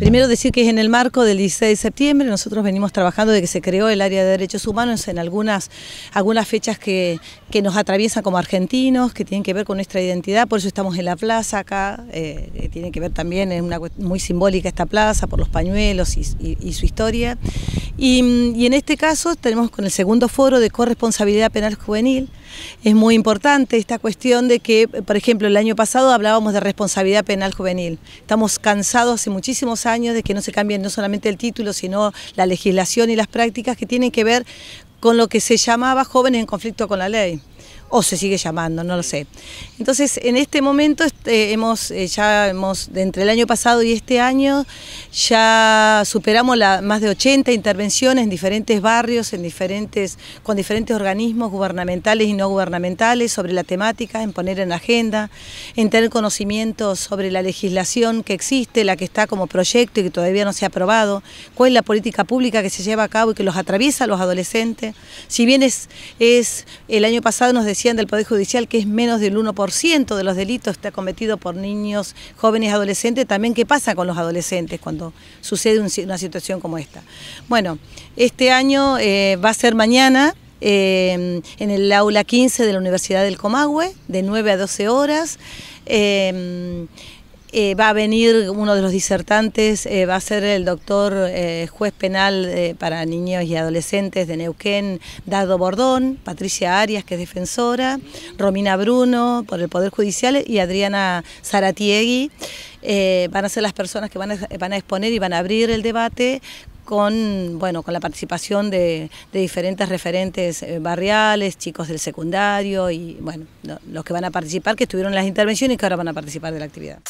Primero decir que es en el marco del 16 de septiembre, nosotros venimos trabajando de que se creó el área de derechos humanos en algunas, algunas fechas que, nos atraviesan como argentinos, que tienen que ver con nuestra identidad, por eso estamos en la plaza acá, eh, tiene que ver también, es muy simbólica esta plaza, por los pañuelos y su historia. Mm, y, en este caso tenemos con el segundo foro de corresponsabilidad penal juvenil. Es muy importante esta cuestión de que, por ejemplo, el año pasado hablábamos de responsabilidad penal juvenil. Estamos cansados hace muchísimos años de que no se cambien no solamente el título, sino la legislación y las prácticas que tienen que ver con lo que se llamaba jóvenes en conflicto con la ley o se sigue llamando, no lo sé. Entonces, en este momento este, hemos, eh, ya hemos, entre el año pasado y este año, ya superamos más de 80 intervenciones en diferentes barrios, en diferentes, con diferentes organismos gubernamentales y no gubernamentales sobre la temática, en poner en agenda, en tener conocimiento sobre la legislación que existe, la que está como proyecto y que todavía no se ha aprobado, cuál es la política pública que se lleva a cabo y que los atraviesa a los adolescentes. Si bien es, es el año pasado nos decía decían del Poder Judicial que es menos del 1% de los delitos que está cometido por niños, jóvenes, adolescentes, también qué pasa con los adolescentes cuando sucede una situación como esta. Bueno, este año eh, va a ser mañana, eh, en el aula 15 de la Universidad del Comahue, de 9 a 12 horas. Eh, eh, va a venir uno de los disertantes, eh, va a ser el doctor eh, juez penal para niños y adolescentes de Neuquén, Dado Bordón, Patricia Arias, que es defensora, Romina Bruno, por el Poder Judicial, y Adriana Zaratiegui. van a ser las personas que van a, exponer y van a abrir el debate con, bueno, con la participación de, diferentes referentes barriales, chicos del secundario y bueno, los que van a participar, que estuvieron en las intervenciones y que ahora van a participar de la actividad.